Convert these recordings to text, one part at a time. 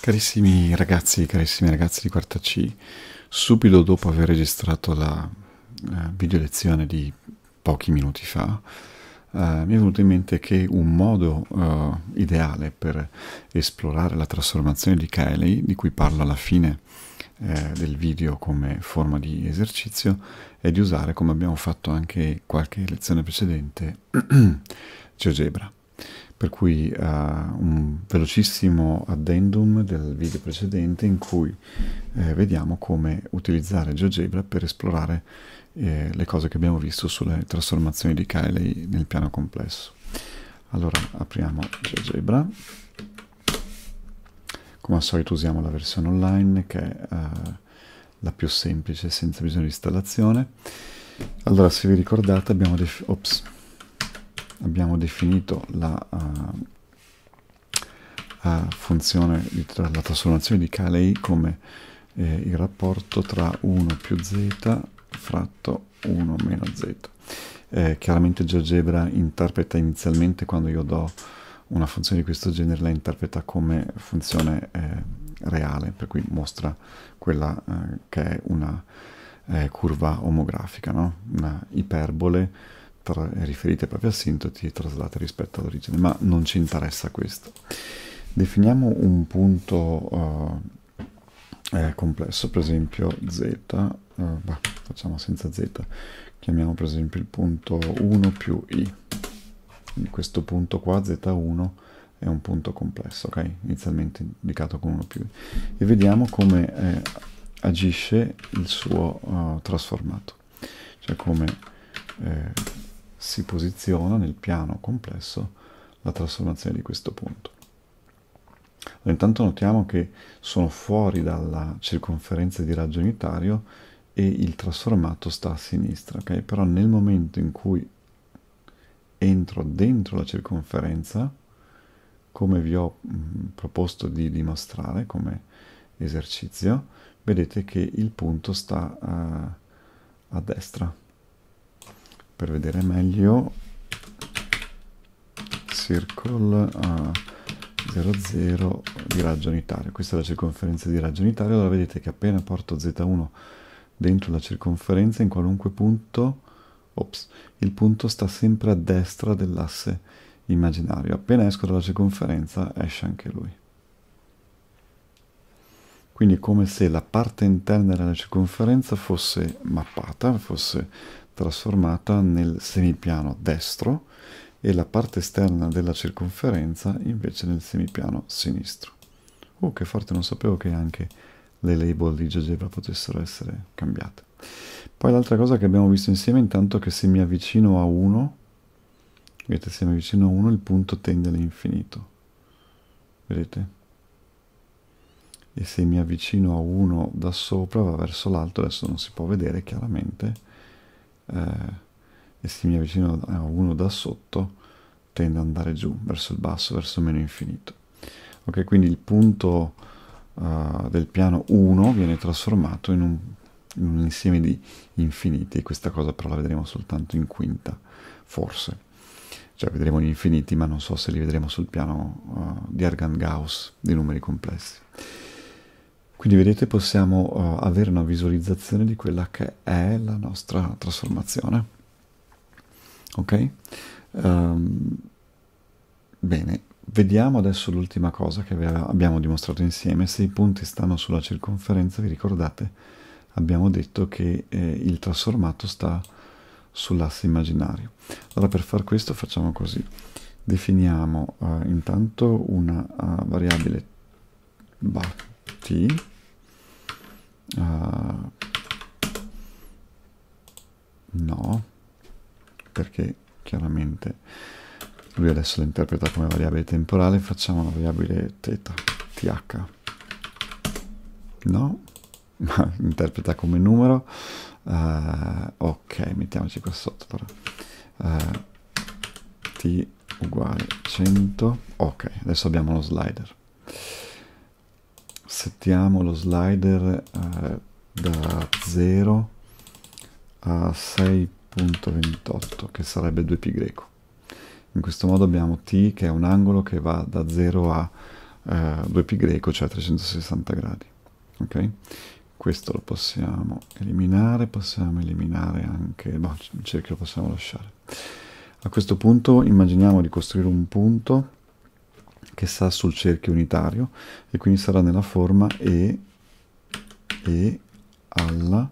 Carissimi ragazzi, carissimi ragazzi di quarta C, subito dopo aver registrato la eh, video lezione di pochi minuti fa, eh, mi è venuto in mente che un modo eh, ideale per esplorare la trasformazione di Cayley, di cui parlo alla fine eh, del video come forma di esercizio, è di usare, come abbiamo fatto anche qualche lezione precedente, GeoGebra per cui uh, un velocissimo addendum del video precedente in cui eh, vediamo come utilizzare GeoGebra per esplorare eh, le cose che abbiamo visto sulle trasformazioni di Kiley nel piano complesso. Allora apriamo GeoGebra, come al solito usiamo la versione online che è uh, la più semplice senza bisogno di installazione. Allora se vi ricordate abbiamo... Ops abbiamo definito la uh, uh, funzione di, tra, la trasformazione di Calei come eh, il rapporto tra 1 più z fratto 1 meno z. Eh, chiaramente GeoGebra interpreta inizialmente quando io do una funzione di questo genere la interpreta come funzione eh, reale, per cui mostra quella eh, che è una curva omografica, no? una iperbole tra, riferite proprio a sintoti e traslate rispetto all'origine, ma non ci interessa questo. Definiamo un punto uh, eh, complesso, per esempio z, uh, eh, bah, facciamo senza z, chiamiamo per esempio il punto 1 più i. Quindi questo punto qua, z1, è un punto complesso, ok? Inizialmente indicato con 1 più i. E vediamo come eh, agisce il suo uh, trasformato, cioè come eh, si posiziona nel piano complesso la trasformazione di questo punto. Allora, intanto notiamo che sono fuori dalla circonferenza di raggio unitario e il trasformato sta a sinistra, ok? Però nel momento in cui entro dentro la circonferenza, come vi ho mh, mm, proposto di dimostrare come esercizio, vedete che il punto sta a, eh, a destra per vedere meglio circle a 00 di raggio unitario questa è la circonferenza di raggio unitario allora vedete che appena porto z1 dentro la circonferenza in qualunque punto ops, il punto sta sempre a destra dell'asse immaginario appena esco dalla circonferenza esce anche lui quindi è come se la parte interna della circonferenza fosse mappata, fosse trasformata nel semipiano destro e la parte esterna della circonferenza invece nel semipiano sinistro. Uh, che forte, non sapevo che anche le label di GeoGebra potessero essere cambiate. Poi l'altra cosa che abbiamo visto insieme, intanto che se mi avvicino a 1, vedete, se mi avvicino a 1 il punto tende all'infinito. Vedete? E se mi avvicino a 1 da sopra va verso l'alto, adesso non si può vedere chiaramente, eh, e se mi avvicino a uno da sotto tende ad andare giù verso il basso verso meno infinito ok quindi il punto uh, del piano 1 viene trasformato in un, in un insieme di infiniti e questa cosa però la vedremo soltanto in quinta forse cioè vedremo gli infiniti ma non so se li vedremo sul piano uh, di Argan Gauss dei numeri complessi quindi vedete possiamo uh, avere una visualizzazione di quella che è la nostra trasformazione. Ok? Um, bene, vediamo adesso l'ultima cosa che abbiamo dimostrato insieme. Se i punti stanno sulla circonferenza, vi ricordate, abbiamo detto che eh, il trasformato sta sull'asse immaginario. Allora per far questo facciamo così. Definiamo uh, intanto una uh, variabile bat uh, no perché chiaramente lui adesso lo interpreta come variabile temporale facciamo una variabile theta th no ma interpreta come numero uh, ok mettiamoci qua sotto però uh, t uguale 100 ok adesso abbiamo lo slider settiamo lo slider eh, da 0 a 6.28 che sarebbe 2π greco in questo modo abbiamo t che è un angolo che va da 0 a eh, 2π greco cioè 360 gradi ok questo lo possiamo eliminare possiamo eliminare anche boh, il cerchio lo possiamo lasciare a questo punto immaginiamo di costruire un punto che sta sul cerchio unitario e quindi sarà nella forma E, e alla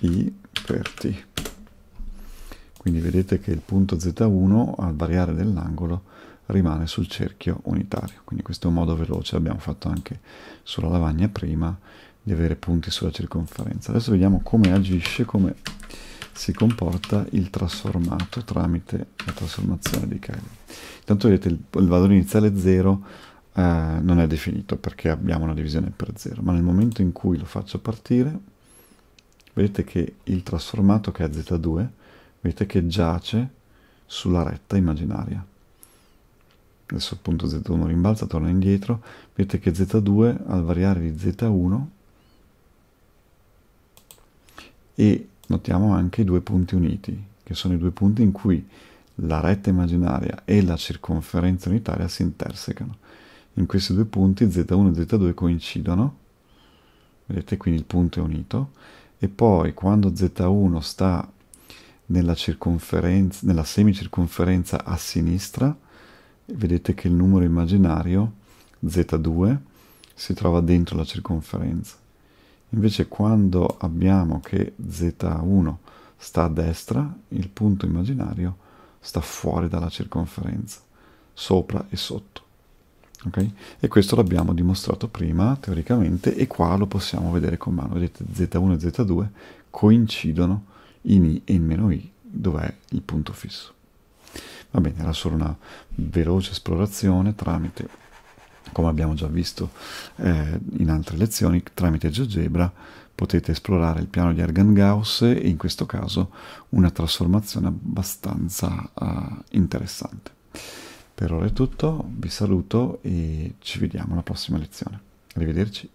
I per T. Quindi vedete che il punto Z1 al variare dell'angolo rimane sul cerchio unitario. Quindi questo è un modo veloce, l'abbiamo fatto anche sulla lavagna prima, di avere punti sulla circonferenza. Adesso vediamo come agisce, come si comporta il trasformato tramite la trasformazione di Kelly. Intanto vedete il, il valore iniziale 0 eh, non è definito perché abbiamo una divisione per 0, ma nel momento in cui lo faccio partire, vedete che il trasformato che è z2, vedete che giace sulla retta immaginaria. Adesso appunto z1 rimbalza, torna indietro, vedete che z2 al variare di z1 e notiamo anche i due punti uniti, che sono i due punti in cui la retta immaginaria e la circonferenza unitaria si intersecano. In questi due punti z1 e z2 coincidono, vedete quindi il punto è unito, e poi quando z1 sta nella, nella semicirconferenza a sinistra, vedete che il numero immaginario z2 si trova dentro la circonferenza. Invece quando abbiamo che z1 sta a destra, il punto immaginario sta fuori dalla circonferenza, sopra e sotto. Okay? E questo l'abbiamo dimostrato prima teoricamente e qua lo possiamo vedere con mano. Vedete z1 e z2 coincidono in i e in meno i dov'è il punto fisso. Va bene, era solo una veloce esplorazione tramite come abbiamo già visto eh, in altre lezioni, tramite GeoGebra potete esplorare il piano di Ergen-Gauss e in questo caso una trasformazione abbastanza uh, interessante. Per ora è tutto, vi saluto e ci vediamo alla prossima lezione. Arrivederci.